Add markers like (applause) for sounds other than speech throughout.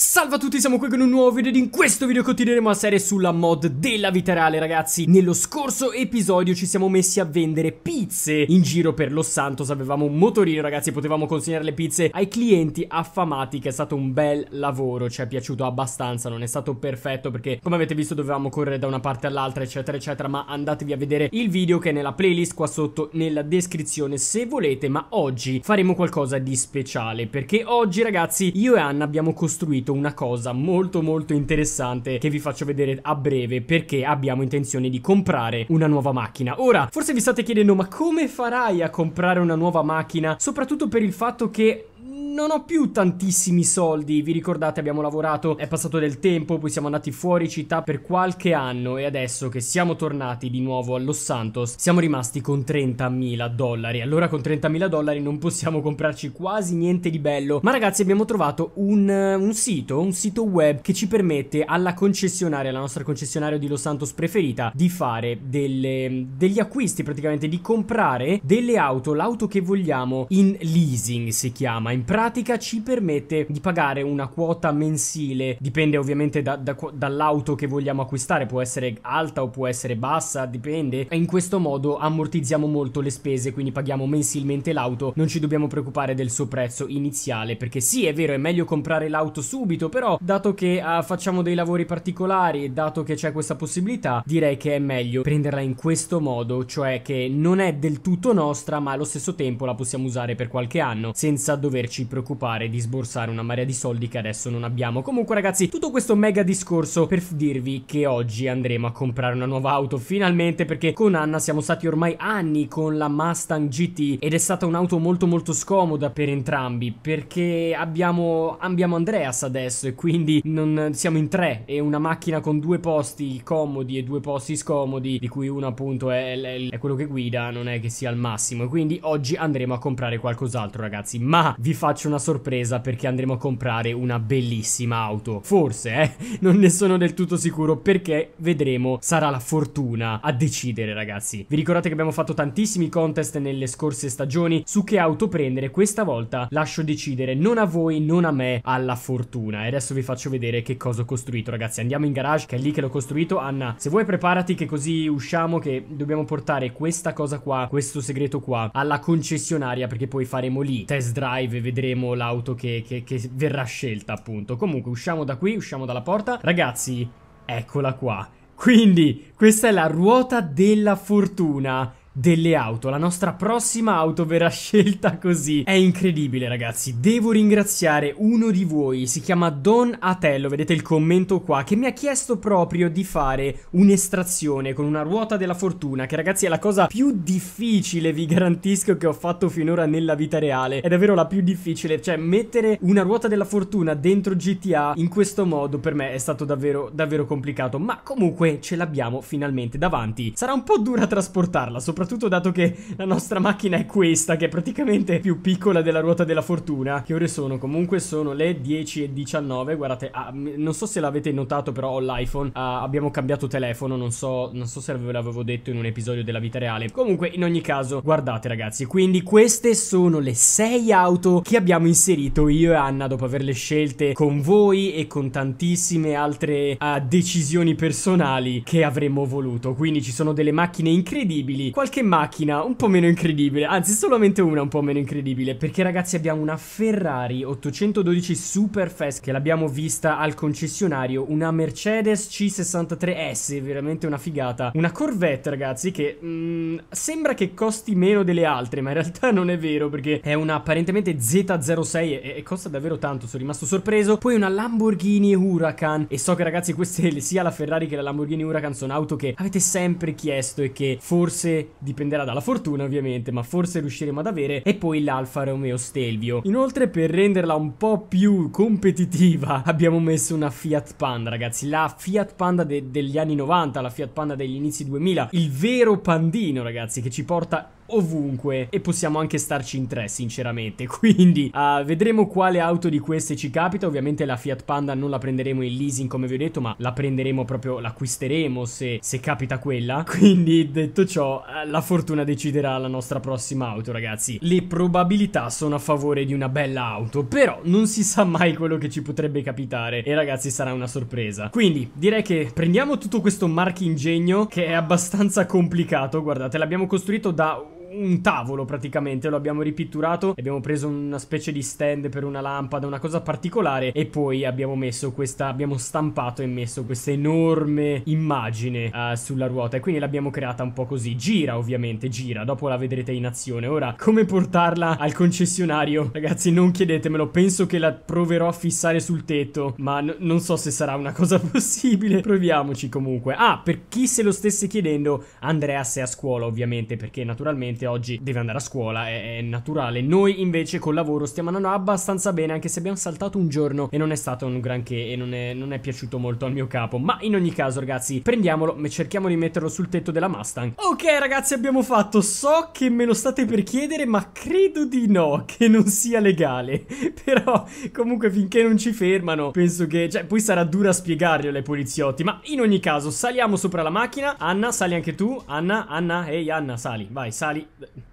Salve a tutti, siamo qui con un nuovo video ed in questo video continueremo la serie sulla mod della vita reale ragazzi Nello scorso episodio ci siamo messi a vendere pizze in giro per Los Santos Avevamo un motorino ragazzi, potevamo consegnare le pizze ai clienti affamati che è stato un bel lavoro Ci è piaciuto abbastanza, non è stato perfetto perché come avete visto dovevamo correre da una parte all'altra eccetera eccetera Ma andatevi a vedere il video che è nella playlist qua sotto nella descrizione se volete Ma oggi faremo qualcosa di speciale perché oggi ragazzi io e Anna abbiamo costruito uscito una cosa molto molto interessante che vi faccio vedere a breve perché abbiamo intenzione di comprare una nuova macchina. Ora, forse vi state chiedendo ma come farai a comprare una nuova macchina? Soprattutto per il fatto che non ho più tantissimi soldi. Vi ricordate, abbiamo lavorato, è passato del tempo, poi siamo andati fuori città per qualche anno e adesso che siamo tornati di nuovo a Los Santos, siamo rimasti con 30.000 dollari. Allora con 30.000 dollari non possiamo comprarci quasi niente di bello. Ma ragazzi, abbiamo trovato un, un sito, un sito web che ci permette alla concessionaria, alla nostra concessionaria di Los Santos preferita, di fare delle, degli acquisti praticamente, di comprare delle auto, l'auto che vogliamo in leasing si chiama, in pratica pratica ci permette di pagare una quota mensile, dipende ovviamente da, da, dall'auto che vogliamo acquistare, può essere alta o può essere bassa, dipende. E in questo modo ammortizziamo molto le spese, quindi paghiamo mensilmente l'auto, non ci dobbiamo preoccupare del suo prezzo iniziale, perché sì, è vero, è meglio comprare l'auto subito, però dato che uh, facciamo dei lavori particolari e dato che c'è questa possibilità, direi che è meglio prenderla in questo modo, cioè che non è del tutto nostra, ma allo stesso tempo la possiamo usare per qualche anno senza doverci preoccupare di sborsare una marea di soldi che adesso non abbiamo. Comunque ragazzi, tutto questo mega discorso per dirvi che oggi andremo a comprare una nuova auto finalmente perché con Anna siamo stati ormai anni con la Mustang GT ed è stata un'auto molto molto scomoda per entrambi perché abbiamo, abbiamo Andreas adesso e quindi non, siamo in tre e una macchina con due posti comodi e due posti scomodi di cui uno appunto è, è, è quello che guida non è che sia al massimo e quindi oggi andremo a comprare qualcos'altro ragazzi ma vi faccio faccio una sorpresa perché andremo a comprare una bellissima auto. Forse, eh, (laughs) non ne sono del tutto sicuro perché vedremo, sarà la fortuna a decidere ragazzi. Vi ricordate che abbiamo fatto tantissimi contest nelle scorse stagioni su che auto prendere, questa volta lascio decidere non a voi, non a me, alla fortuna. E adesso vi faccio vedere che cosa ho costruito ragazzi. Andiamo in garage che è lì che l'ho costruito. Anna, se vuoi preparati che così usciamo che dobbiamo portare questa cosa qua, questo segreto qua, alla concessionaria perché poi faremo lì test drive e vedremo troveremo l'auto che, che, che verrà scelta appunto. Comunque usciamo da qui, usciamo dalla porta. Ragazzi, eccola qua. Quindi questa è la ruota della fortuna delle auto. La nostra prossima auto verrà (laughs) scelta così. È incredibile, ragazzi. Devo ringraziare uno di voi. Si chiama Don Atello, vedete il commento qua, che mi ha chiesto proprio di fare un'estrazione con una ruota della fortuna, che ragazzi è la cosa più difficile, vi garantisco, che ho fatto finora nella vita reale. È davvero la più difficile, cioè mettere una ruota della fortuna dentro GTA in questo modo per me è stato davvero, davvero complicato. Ma comunque ce l'abbiamo finalmente davanti. Sarà un po' dura trasportarla, soprattutto soprattutto dato che la nostra macchina è questa, che è praticamente più piccola della ruota della fortuna. Che ore sono? Comunque sono le 10 e 19, guardate, ah, non so se l'avete notato però ho l'iPhone, ah, abbiamo cambiato telefono, non so, non so se ve l'avevo detto in un episodio della vita reale. Comunque, in ogni caso, guardate ragazzi, quindi queste sono le 6 auto che abbiamo inserito io e Anna dopo averle scelte con voi e con tantissime altre uh, decisioni personali che avremmo voluto. Quindi ci sono delle macchine incredibili, qualche qualche macchina un po' meno incredibile, anzi solamente una un po' meno incredibile, perché ragazzi abbiamo una Ferrari 812 Superfest che l'abbiamo vista al concessionario, una Mercedes C63S, veramente una figata, una Corvette ragazzi che mm, sembra che costi meno delle altre, ma in realtà (laughs) non è vero perché è una apparentemente Z06 e, e costa davvero tanto, sono rimasto sorpreso, poi una Lamborghini Huracan e so che ragazzi queste sia la Ferrari che la Lamborghini Huracan sono auto che avete sempre chiesto e che forse dipenderà dalla fortuna ovviamente, ma forse riusciremo ad avere, e poi l'Alfa Romeo Stelvio. Inoltre per renderla un po' più competitiva (laughs) abbiamo messo una Fiat Panda ragazzi, la Fiat Panda de degli anni 90, la Fiat Panda degli inizi 2000, il vero pandino ragazzi che ci porta ovunque e possiamo anche starci in tre sinceramente (laughs) quindi uh, vedremo quale auto di queste ci capita ovviamente la Fiat Panda non la prenderemo in leasing come vi ho detto ma la prenderemo proprio l'acquisteremo se, se capita quella (laughs) quindi detto ciò uh, la fortuna deciderà la nostra prossima auto ragazzi le probabilità sono a favore di una bella auto però non si sa mai quello che ci potrebbe capitare e ragazzi sarà una sorpresa quindi direi che prendiamo tutto questo marchio ingegno che è abbastanza complicato guardate l'abbiamo costruito da un tavolo praticamente, lo abbiamo ripitturato, abbiamo preso una specie di stand per una lampada, una cosa particolare e poi abbiamo messo questa, abbiamo stampato e messo questa enorme immagine uh, sulla ruota e quindi l'abbiamo creata un po' così, gira ovviamente, gira, dopo la vedrete in azione. Ora, come portarla al concessionario? (laughs) Ragazzi, non chiedetemelo, penso che la proverò a fissare sul tetto, ma non so se sarà una (laughs) cosa possibile, proviamoci comunque. Ah, per chi se lo stesse chiedendo, Andrea è a scuola ovviamente perché naturalmente gente oggi deve andare a scuola, è, è naturale. Noi invece col lavoro stiamo andando abbastanza bene, anche se abbiamo saltato un giorno e non è stato un granché e non è, non è piaciuto molto al mio capo. Ma in ogni caso, ragazzi, prendiamolo e cerchiamo di metterlo sul tetto della Mustang. Ok, ragazzi, abbiamo fatto. So che me lo state per chiedere, ma credo di no, che non sia legale. (laughs) Però, comunque, finché non ci fermano, penso che... Cioè, poi sarà dura spiegarglielo ai poliziotti, ma in ogni caso, saliamo sopra la macchina. Anna, sali anche tu. Anna, Anna, ehi hey, Anna, sali, vai, sali.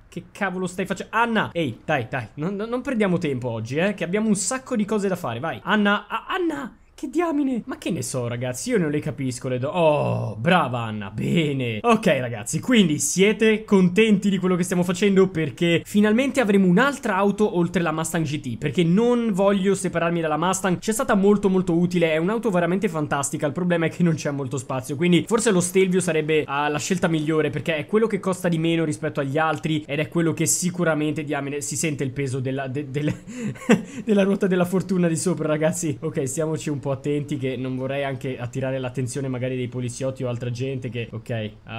Che cavolo stai facendo? Anna! Ehi, dai, dai, non, non, prendiamo tempo oggi, eh, che abbiamo un sacco di cose da fare, vai. Anna, ah, Anna! Che diamine? Ma che ne so ragazzi, io non le capisco le do... Oh, brava Anna, bene. Ok ragazzi, quindi siete contenti di quello che stiamo facendo? Perché finalmente avremo un'altra auto oltre la Mustang GT. Perché non voglio separarmi dalla Mustang. C'è stata molto molto utile, è un'auto veramente fantastica. Il problema è che non c'è molto spazio. Quindi forse lo Stelvio sarebbe uh, la scelta migliore. Perché è quello che costa di meno rispetto agli altri. Ed è quello che sicuramente, diamine, si sente il peso della, de, de, (laughs) della ruota della fortuna di sopra ragazzi. Ok, stiamoci un po' po' attenti che non vorrei anche attirare l'attenzione magari dei poliziotti o altra gente che, ok, uh,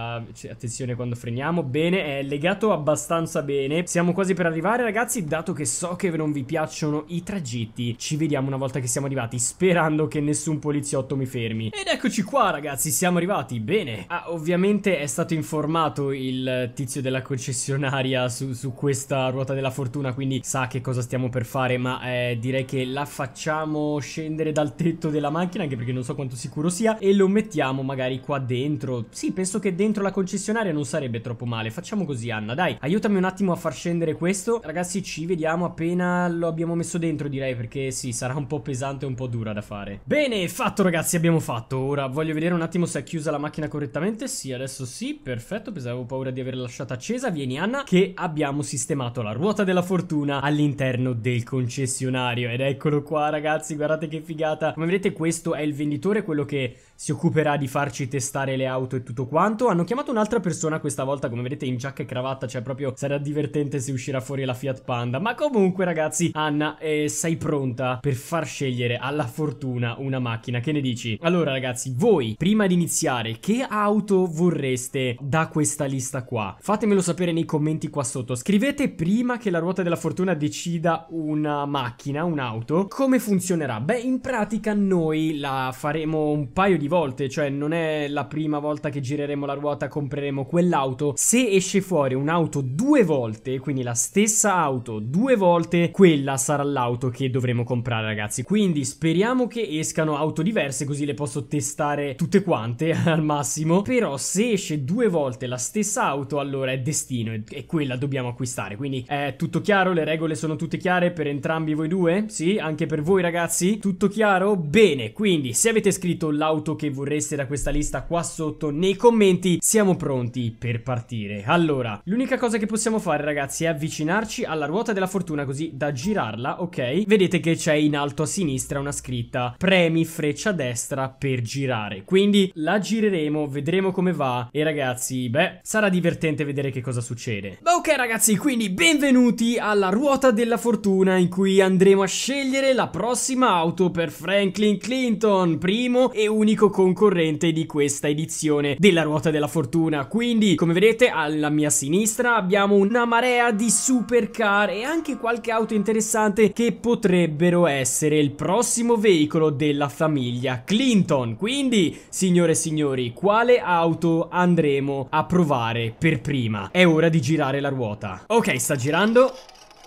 attenzione quando freniamo, bene, è legato abbastanza bene, siamo quasi per arrivare ragazzi, dato che so che non vi piacciono i tragitti, ci vediamo una volta che siamo arrivati, sperando che nessun poliziotto mi fermi. Ed eccoci qua ragazzi, siamo arrivati, bene. Ah, ovviamente è stato informato il tizio della concessionaria su, su questa ruota della fortuna, quindi sa che cosa stiamo per fare, ma eh, direi che la facciamo scendere dal tetto tetto della macchina anche perché non so quanto sicuro sia e lo mettiamo magari qua dentro. Sì, penso che dentro la concessionaria non sarebbe troppo male. Facciamo così Anna, dai, aiutami un attimo a far scendere questo. Ragazzi, ci vediamo appena lo abbiamo messo dentro direi perché sì, sarà un po' pesante e un po' dura da fare. Bene, fatto ragazzi, abbiamo fatto. Ora voglio vedere un attimo se è chiusa la macchina correttamente. Sì, adesso sì, perfetto, pensavo paura di averla lasciata accesa. Vieni Anna, che abbiamo sistemato la ruota della fortuna all'interno del concessionario ed eccolo qua ragazzi, guardate che figata. Come vedete questo è il venditore, quello che si occuperà di farci testare le auto e tutto quanto. Hanno chiamato un'altra persona questa volta, come vedete in giacca e cravatta, cioè proprio sarà divertente se uscirà fuori la Fiat Panda. Ma comunque ragazzi, Anna, eh, sei pronta per far scegliere alla fortuna una macchina? Che ne dici? Allora ragazzi, voi prima di iniziare, che auto vorreste da questa lista qua? Fatemelo sapere nei commenti qua sotto. Scrivete prima che la ruota della fortuna decida una macchina, un'auto, come funzionerà? Beh, in pratica noi la faremo un paio di volte, cioè non è la prima volta che gireremo la ruota, compreremo quell'auto. Se esce fuori un'auto due volte, quindi la stessa auto due volte, quella sarà l'auto che dovremo comprare ragazzi. Quindi speriamo che escano auto diverse così le posso testare tutte quante (laughs) al massimo. Però se esce due volte la stessa auto allora è destino e quella dobbiamo acquistare. Quindi è tutto chiaro, le regole sono tutte chiare per entrambi voi due? Sì, anche per voi ragazzi? Tutto chiaro? Bene, quindi se avete scritto l'auto che vorreste da questa lista qua sotto nei commenti, siamo pronti per partire. Allora, l'unica cosa che possiamo fare ragazzi è avvicinarci alla ruota della fortuna così da girarla, ok? Vedete che c'è in alto a sinistra una scritta premi freccia destra per girare. Quindi la gireremo, vedremo come va e ragazzi, beh, sarà divertente vedere che cosa succede. ma ok ragazzi, quindi benvenuti alla ruota della fortuna in cui andremo a scegliere la prossima auto per Frank Franklin Clinton, primo e unico concorrente di questa edizione della Ruota della Fortuna. Quindi, come vedete, alla mia sinistra abbiamo una marea di supercar e anche qualche auto interessante che potrebbero essere il prossimo veicolo della famiglia Clinton. Quindi, signore e signori, quale auto andremo a provare per prima? È ora di girare la ruota. Ok, sta girando.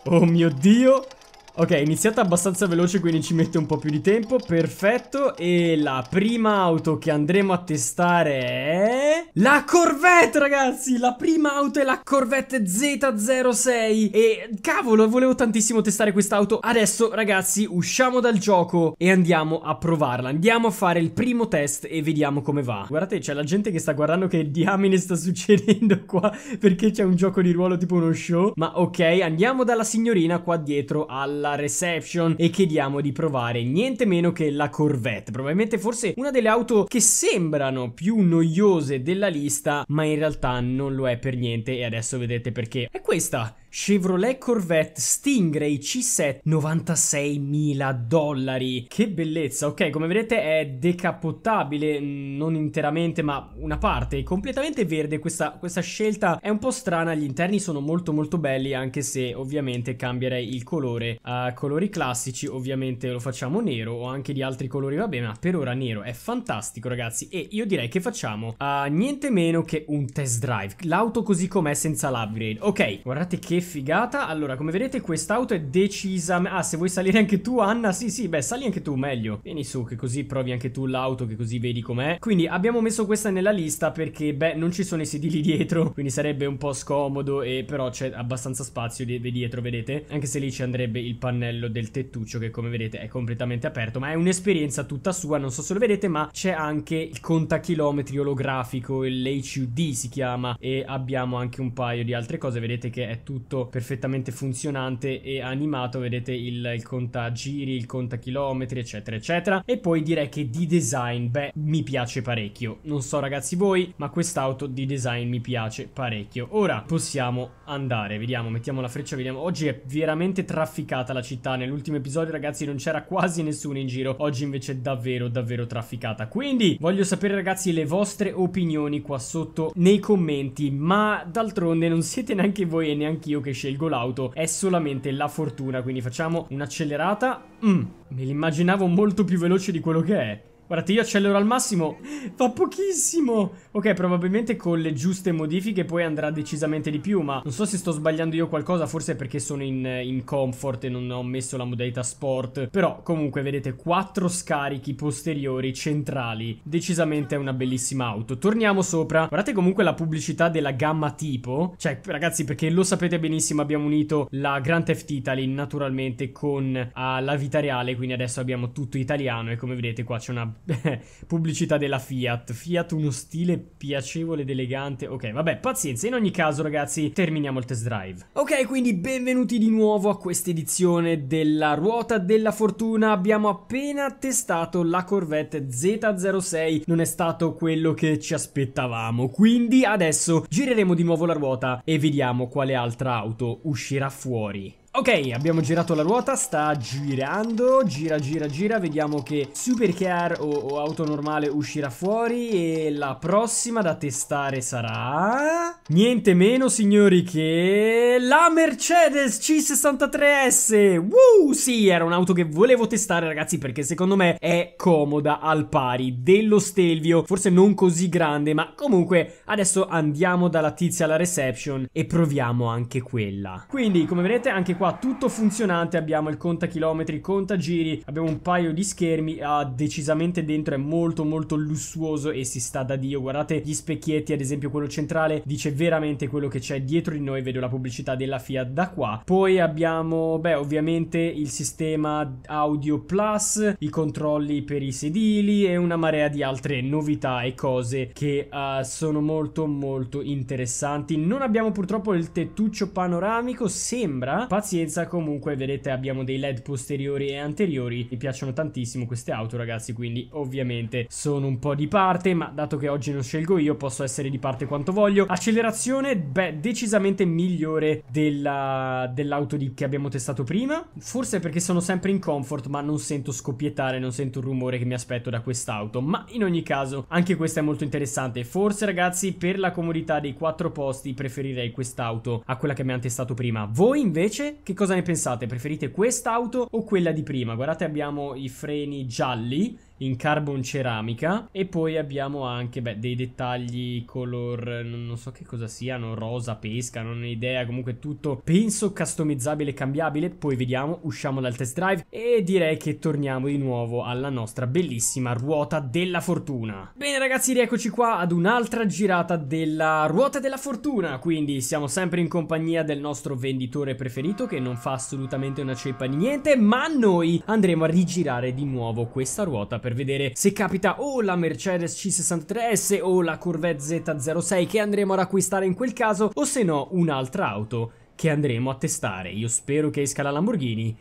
Oh mio Dio! Ok, è iniziata abbastanza veloce quindi ci mette un po' più di tempo, perfetto E la prima auto che andremo a testare è... La Corvette ragazzi, la prima auto è la Corvette Z06 E cavolo, volevo tantissimo testare quest'auto Adesso ragazzi usciamo dal gioco e andiamo a provarla Andiamo a fare il primo test e vediamo come va Guardate c'è la gente che sta guardando che diamine sta (laughs) succedendo qua Perché c'è un gioco di ruolo tipo uno show Ma ok, andiamo dalla signorina qua dietro al alla reception e chiediamo di provare niente meno che la Corvette, probabilmente forse una delle auto che sembrano più noiose della lista, ma in realtà non lo è per niente e adesso vedete perché. È questa Chevrolet Corvette Stingray C7 96.000 dollari. Che bellezza! Ok, come vedete è decappottabile, mm, non interamente, ma una parte è completamente verde. Questa, questa, scelta è un po' strana. Gli interni sono molto, molto belli, anche se ovviamente cambierei il colore a colori classici. Ovviamente lo facciamo nero o anche di altri colori, va bene, ma per ora nero è fantastico, ragazzi. E io direi che facciamo uh, niente meno che un test drive. L'auto così com'è senza l'upgrade. Ok, guardate che figata. Allora, come vedete quest'auto è decisa... Ah, se vuoi salire anche tu, Anna? Sì, sì, beh, sali anche tu, meglio. Vieni su, che così provi anche tu l'auto, che così vedi com'è. Quindi abbiamo messo questa nella lista perché, beh, non ci sono i sedili (laughs) dietro, quindi sarebbe un po' scomodo e però c'è abbastanza spazio di dietro, vedete? Anche se lì ci andrebbe il pannello del tettuccio che, come vedete, è completamente aperto, ma è un'esperienza tutta sua, non so se lo vedete, ma c'è anche il contachilometri olografico, l'HUD si chiama, e abbiamo anche un paio di altre cose, vedete che è tutto tutto perfettamente funzionante e animato vedete il, il conta giri il conta chilometri eccetera eccetera e poi direi che di design beh mi piace parecchio non so ragazzi voi ma quest'auto di design mi piace parecchio ora possiamo andare vediamo mettiamo la freccia vediamo oggi è veramente trafficata la città nell'ultimo episodio ragazzi non c'era quasi nessuno in giro oggi invece è davvero davvero trafficata quindi voglio sapere ragazzi le vostre opinioni qua sotto nei commenti ma d'altronde non siete neanche voi e neanche io io che scelgo l'auto, è solamente la fortuna. Quindi facciamo un'accelerata. Mm, me l'immaginavo molto più veloce di quello che è. Guardate, io accelero al massimo. Fa pochissimo. Ok, probabilmente con le giuste modifiche poi andrà decisamente di più, ma non so se sto sbagliando io qualcosa, forse perché sono in, in comfort e non ho messo la modalità sport. Però comunque vedete, quattro scarichi posteriori centrali. Decisamente è una bellissima auto. Torniamo sopra. Guardate comunque la pubblicità della gamma tipo. Cioè, ragazzi, perché lo sapete benissimo, abbiamo unito la Grand Theft Italy naturalmente con uh, la vita reale, quindi adesso abbiamo tutto italiano e come vedete qua c'è una (laughs) pubblicità della Fiat. Fiat uno stile piacevole ed elegante. Ok, vabbè, pazienza. In ogni caso, ragazzi, terminiamo il test drive. Ok, quindi benvenuti di nuovo a questa edizione della Ruota della Fortuna. Abbiamo appena testato la Corvette Z06. Non è stato quello che ci aspettavamo. Quindi adesso gireremo di nuovo la ruota e vediamo quale altra auto uscirà fuori. Ok, abbiamo girato la ruota, sta girando, gira gira gira, vediamo che supercar o, o auto normale uscirà fuori e la prossima da testare sarà... Niente meno signori che... La Mercedes C63S! Woo! Sì, era un'auto che volevo testare ragazzi perché secondo me è comoda al pari dello Stelvio, forse non così grande ma comunque adesso andiamo dalla tizia alla reception e proviamo anche quella. Quindi come vedete anche qua qua tutto funzionante, abbiamo il contachilometri chilometri, conta giri, abbiamo un paio di schermi, ha ah, decisamente dentro è molto molto lussuoso e si sta da Dio, guardate gli specchietti, ad esempio quello centrale dice veramente quello che c'è dietro di noi, vedo la pubblicità della Fiat da qua. Poi abbiamo, beh, ovviamente il sistema audio plus, i controlli per i sedili e una marea di altre novità e cose che uh, sono molto molto interessanti. Non abbiamo purtroppo il tettuccio panoramico, sembra pazzesco pazienza comunque vedete abbiamo dei led posteriori e anteriori mi piacciono tantissimo queste auto ragazzi quindi ovviamente sono un po' di parte ma dato che oggi non scelgo io posso essere di parte quanto voglio accelerazione beh decisamente migliore della, dell'auto di, che abbiamo testato prima forse perché sono sempre in comfort ma non sento scoppiettare non sento il rumore che mi aspetto da quest'auto ma in ogni caso anche questa è molto interessante forse ragazzi per la comodità dei quattro posti preferirei quest'auto a quella che abbiamo testato prima voi invece che cosa ne pensate? Preferite quest'auto o quella di prima? Guardate abbiamo i freni gialli in carbon ceramica e poi abbiamo anche beh, dei dettagli color non so che cosa siano, rosa, pesca, non ho idea, comunque tutto penso customizzabile, cambiabile, poi vediamo, usciamo dal test drive e direi che torniamo di nuovo alla nostra bellissima ruota della fortuna. Bene ragazzi, rieccoci qua ad un'altra girata della ruota della fortuna, quindi siamo sempre in compagnia del nostro venditore preferito che non fa assolutamente una ceppa di niente, ma noi andremo a rigirare di nuovo questa ruota per per vedere se capita o la Mercedes C63S o la Corvette Z06 che andremo ad acquistare in quel caso o se no un'altra auto che andremo a testare. Io spero che esca la Lamborghini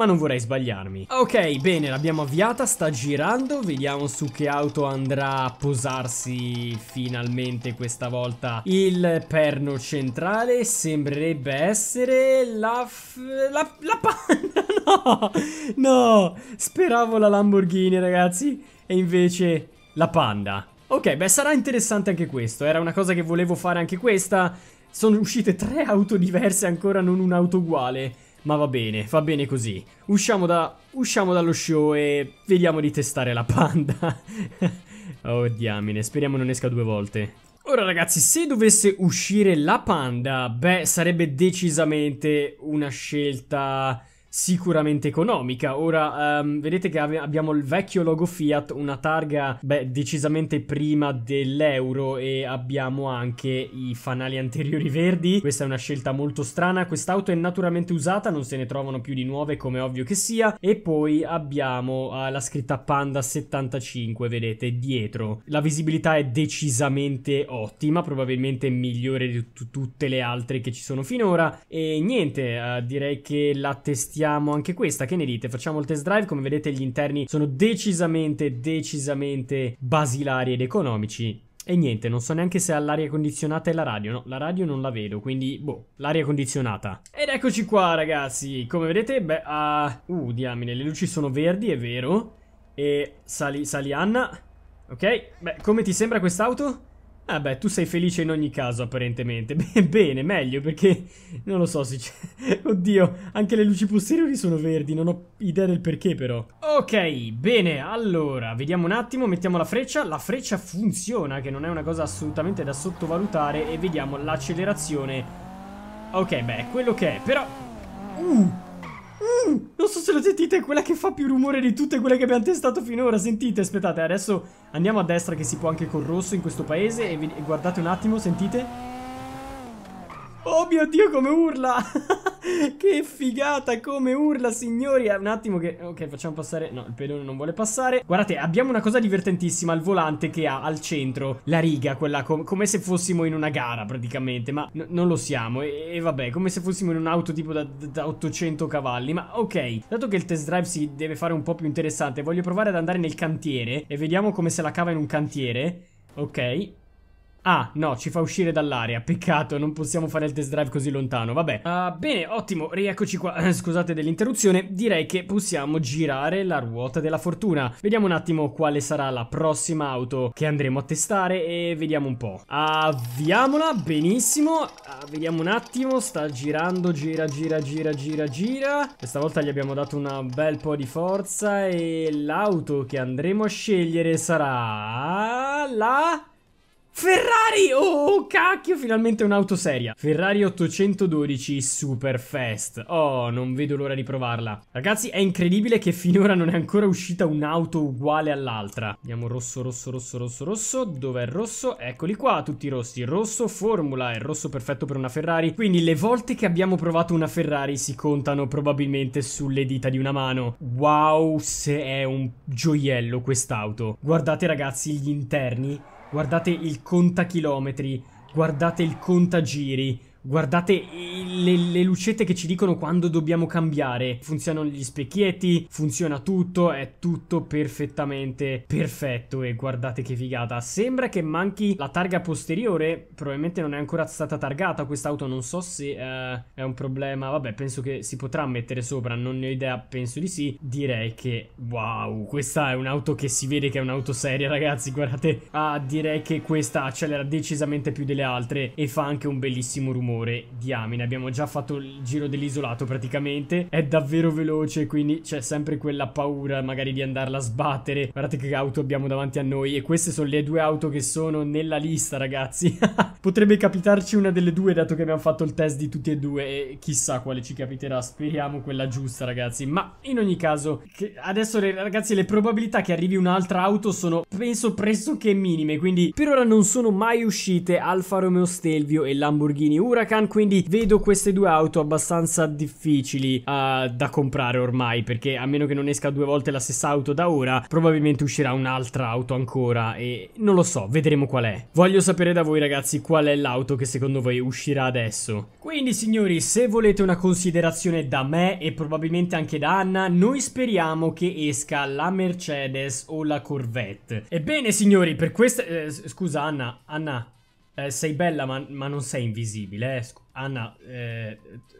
ma non vorrei sbagliarmi. Ok, bene, l'abbiamo avviata, sta girando, vediamo su che auto andrà a posarsi finalmente questa volta il perno centrale, sembrerebbe essere la... la, la panna, (laughs) no, no, speravo la Lamborghini ragazzi, e invece la panda. Ok, beh sarà interessante anche questo, era una cosa che volevo fare anche questa, sono uscite tre auto diverse ancora non un'auto uguale ma va bene, va bene così. Usciamo, da, usciamo dallo show e vediamo di testare la panda. (laughs) oh diamine, speriamo non esca due volte. Ora ragazzi, se dovesse uscire la panda, beh, sarebbe decisamente una scelta sicuramente economica. Ora um, vedete che ave- abbiamo il vecchio logo Fiat, una targa beh, decisamente prima dell'euro e abbiamo anche i fanali anteriori verdi. Questa è una scelta molto strana. Quest'auto è naturalmente usata, non se ne trovano più di nuove come ovvio che sia. E poi abbiamo uh, la scritta Panda 75, vedete, dietro. La visibilità è decisamente ottima, probabilmente migliore di t- tutte le altre che ci sono finora. E niente, uh, direi che la testiamo testiamo anche questa, che ne dite? Facciamo il test drive, come vedete gli interni sono decisamente, decisamente basilari ed economici. E niente, non so neanche se ha l'aria condizionata e la radio, no, la radio non la vedo, quindi, boh, l'aria condizionata. Ed eccoci qua, ragazzi, come vedete, beh, ah, uh, uh, diamine, le luci sono verdi, è vero, e sali, sali Anna, ok? Beh, come ti sembra quest'auto? Ah beh, tu sei felice in ogni caso apparentemente. (laughs) Bene, meglio perché non lo so se c'è... (laughs) Oddio, anche le luci posteriori sono verdi, non ho idea del perché però. Ok, bene, allora, vediamo un attimo, mettiamo la freccia. La freccia funziona, che non è una cosa assolutamente da sottovalutare e vediamo l'accelerazione. Ok, beh, è quello che è, però... Uh! non so se lo sentite, è quella che fa più rumore di tutte quelle che abbiamo testato finora. Sentite, aspettate, adesso andiamo a destra che si può anche col rosso in questo paese. e guardate un attimo, sentite. Oh mio Dio, come urla! (laughs) che figata come urla signori Un attimo che... Ok facciamo passare... No il pedone non vuole passare Guardate abbiamo una cosa divertentissima Il volante che ha al centro La riga quella com come se fossimo in una gara praticamente Ma non lo siamo e, e, vabbè come se fossimo in un'auto tipo da, da 800 cavalli Ma ok dato che il test drive si deve fare un po' più interessante Voglio provare ad andare nel cantiere E vediamo come se la cava in un cantiere Ok Ah, no, ci fa uscire dall'area. Peccato, non possiamo fare il test drive così lontano. Vabbè. Uh, bene, ottimo, rieccoci qua. (laughs) Scusate dell'interruzione. Direi che possiamo girare la ruota della fortuna. Vediamo un attimo quale sarà la prossima auto che andremo a testare e vediamo un po'. Avviamola, benissimo. Uh, vediamo un attimo, sta girando, gira, gira, gira, gira, gira. Questa volta gli abbiamo dato un bel po' di forza e l'auto che andremo a scegliere sarà la... Ferrari! Oh, cacchio, finalmente un'auto seria. Ferrari 812 Super Fast. Oh, non vedo l'ora di provarla. Ragazzi, è incredibile che finora non è ancora uscita un'auto uguale all'altra. Andiamo rosso, rosso, rosso, rosso, rosso. Dov'è il rosso? Eccoli qua, tutti rossi. Rosso formula, è il rosso perfetto per una Ferrari. Quindi le volte che abbiamo provato una Ferrari si contano probabilmente sulle dita di una mano. Wow, se è un gioiello quest'auto. Guardate ragazzi gli interni guardate il contachilometri, guardate il contagiri, Guardate le, le, lucette che ci dicono quando dobbiamo cambiare. Funzionano gli specchietti, funziona tutto, è tutto perfettamente perfetto e guardate che figata. Sembra che manchi la targa posteriore, probabilmente non è ancora stata targata quest'auto, non so se eh, è un problema. Vabbè, penso che si potrà mettere sopra, non ne ho idea, penso di sì. Direi che wow, questa è un'auto che si vede che è un'auto seria, ragazzi, guardate. Ah, direi che questa accelera decisamente più delle altre e fa anche un bellissimo rumore rumore diamine. Abbiamo già fatto il giro dell'isolato praticamente. È davvero veloce, quindi c'è sempre quella paura magari di andarla a sbattere. Guardate che auto abbiamo davanti a noi. E queste sono le due auto che sono nella lista, ragazzi. (laughs) Potrebbe capitarci una delle due, dato che abbiamo fatto il test di tutte e due. E chissà quale ci capiterà. Speriamo quella giusta, ragazzi. Ma in ogni caso, adesso, ragazzi, le probabilità che arrivi un'altra auto sono, penso, pressoché minime. Quindi per ora non sono mai uscite Alfa Romeo Stelvio e Lamborghini Ura. Huracan quindi vedo queste due auto abbastanza difficili uh, da comprare ormai perché a meno che non esca due volte la stessa auto da ora probabilmente uscirà un'altra auto ancora e non lo so vedremo qual è. Voglio sapere da voi ragazzi qual è l'auto che secondo voi uscirà adesso. Quindi signori se volete una considerazione da me e probabilmente anche da Anna noi speriamo che esca la Mercedes o la Corvette. Ebbene signori per questa... Eh, scusa Anna, Anna... Eh, sei bella, ma, ma, non sei invisibile. Eh. Anna, eh,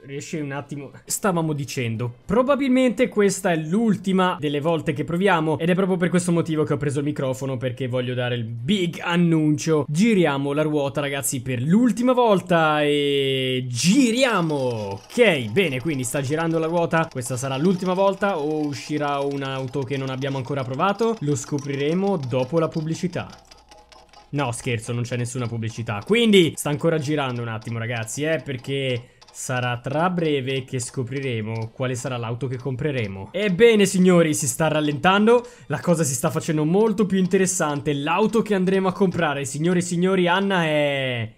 riesci un attimo... Stavamo dicendo, probabilmente questa è l'ultima delle volte che proviamo ed è proprio per questo motivo che ho preso il microfono perché voglio dare il big annuncio. Giriamo la ruota, ragazzi, per l'ultima volta e... Giriamo! Ok, bene, quindi sta girando la ruota. Questa sarà l'ultima volta o uscirà un'auto che non abbiamo ancora provato? Lo scopriremo dopo la pubblicità. No, scherzo, non c'è nessuna pubblicità. Quindi sta ancora girando un attimo, ragazzi, eh, perché... Sarà tra breve che scopriremo quale sarà l'auto che compreremo. Ebbene signori, si sta rallentando, la cosa si sta facendo molto più interessante. L'auto che andremo a comprare, signori e signori, Anna è...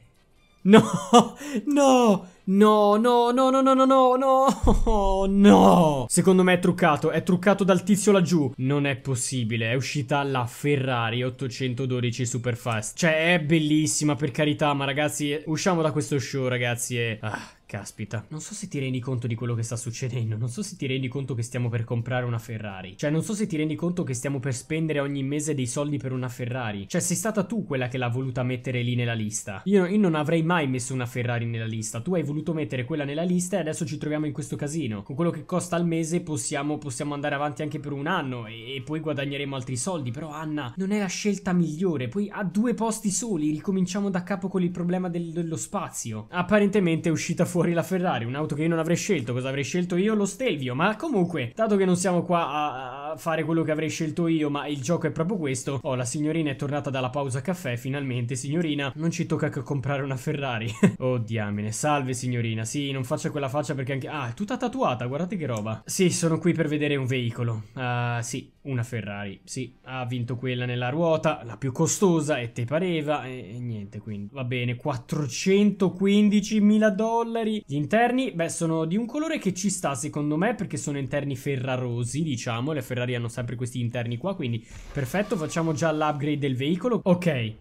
No, (laughs) no, No, no, no, no, no, no, no, no, (laughs) no. Secondo me è truccato, è truccato dal tizio laggiù. Non è possibile, è uscita la Ferrari 812 Superfast. Cioè, è bellissima, per carità, ma ragazzi, usciamo da questo show, ragazzi, e... Ah, Caspita, non so se ti rendi conto di quello che sta succedendo, non so se ti rendi conto che stiamo per comprare una Ferrari, cioè non so se ti rendi conto che stiamo per spendere ogni mese dei soldi per una Ferrari, cioè sei stata tu quella che l'ha voluta mettere lì nella lista. Io, io non avrei mai messo una Ferrari nella lista, tu hai voluto mettere quella nella lista e adesso ci troviamo in questo casino. Con quello che costa al mese possiamo, possiamo andare avanti anche per un anno e, e poi guadagneremo altri soldi, però Anna non è la scelta migliore, poi ha due posti soli, ricominciamo da capo con il problema del, dello spazio. Apparentemente è uscita fuori fuori la Ferrari, un'auto che io non avrei scelto, cosa avrei scelto io? Lo Stelvio, ma comunque, dato che non siamo qua a, a fare quello che avrei scelto io, ma il gioco è proprio questo, oh la signorina è tornata dalla pausa caffè finalmente, signorina, non ci tocca che comprare una Ferrari. (laughs) oh diamine, salve signorina, sì, non faccia quella faccia perché anche... Ah, è tutta tatuata, guardate che roba. Sì, sono qui per vedere un veicolo, ah uh, sì una Ferrari. Sì, ha vinto quella nella ruota, la più costosa e te pareva e, e niente, quindi va bene, 415 mila dollari. Gli interni, beh, sono di un colore che ci sta secondo me perché sono interni ferrarosi, diciamo, le Ferrari hanno sempre questi interni qua, quindi perfetto, facciamo già l'upgrade del veicolo. Ok,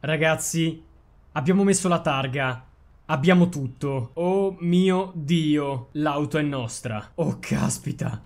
ragazzi, abbiamo messo la targa. Abbiamo tutto. Oh mio Dio, l'auto è nostra. Oh caspita.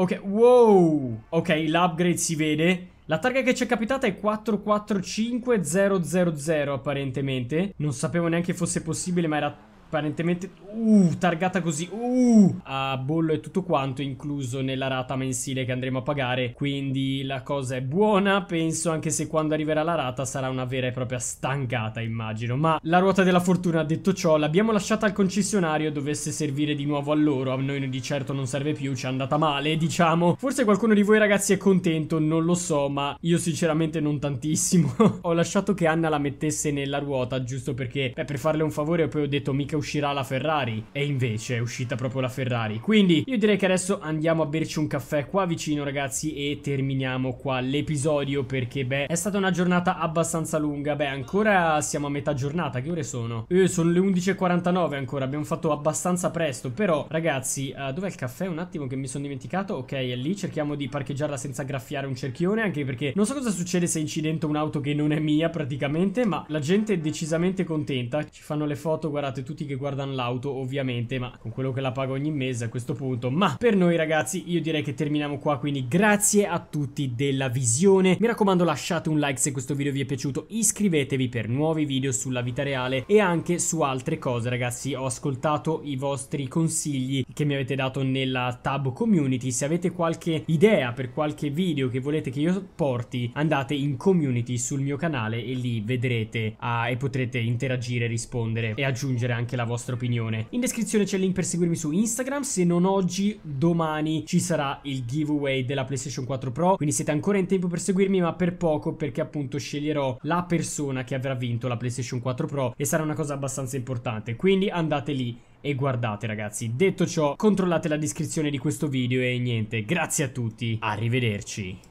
Ok, wow! Ok, l'upgrade si vede. La targa che ci è capitata è 445000 apparentemente. Non sapevo neanche fosse possibile, ma era apparentemente uh, targata così uh, a bollo e tutto quanto incluso nella rata mensile che andremo a pagare quindi la cosa è buona penso anche se quando arriverà la rata sarà una vera e propria stangata immagino ma la ruota della fortuna ha detto ciò l'abbiamo lasciata al concessionario dovesse servire di nuovo a loro a noi di certo non serve più ci è andata male diciamo forse qualcuno di voi ragazzi è contento non lo so ma io sinceramente non tantissimo (laughs) ho lasciato che Anna la mettesse nella ruota giusto perché beh, per farle un favore poi ho detto mica uscirà la Ferrari e invece è uscita proprio la Ferrari. Quindi io direi che adesso andiamo a berci un caffè qua vicino ragazzi e terminiamo qua l'episodio perché beh è stata una giornata abbastanza lunga. Beh ancora siamo a metà giornata, che ore sono? Eh, sono le 11.49 ancora, abbiamo fatto abbastanza presto però ragazzi uh, dov'è il caffè? Un attimo che mi sono dimenticato, ok è lì, cerchiamo di parcheggiarla senza graffiare un cerchione anche perché non so cosa succede se incidento un'auto che non è mia praticamente ma la gente è decisamente contenta, ci fanno le foto guardate tutti che guardano l'auto ovviamente, ma con quello che la pago ogni mese a questo punto. Ma per noi ragazzi io direi che terminiamo qua, quindi grazie a tutti della visione. Mi raccomando lasciate un like se questo video vi è piaciuto, iscrivetevi per nuovi video sulla vita reale e anche su altre cose ragazzi. Ho ascoltato i vostri consigli che mi avete dato nella tab community, se avete qualche idea per qualche video che volete che io porti andate in community sul mio canale e lì vedrete ah, e potrete interagire, rispondere e aggiungere anche la la vostra opinione. In descrizione c'è il link per seguirmi su Instagram, se non oggi, domani ci sarà il giveaway della PlayStation 4 Pro, quindi siete ancora in tempo per seguirmi, ma per poco perché appunto sceglierò la persona che avrà vinto la PlayStation 4 Pro e sarà una cosa abbastanza importante, quindi andate lì e guardate ragazzi. Detto ciò, controllate la descrizione di questo video e niente, grazie a tutti, arrivederci.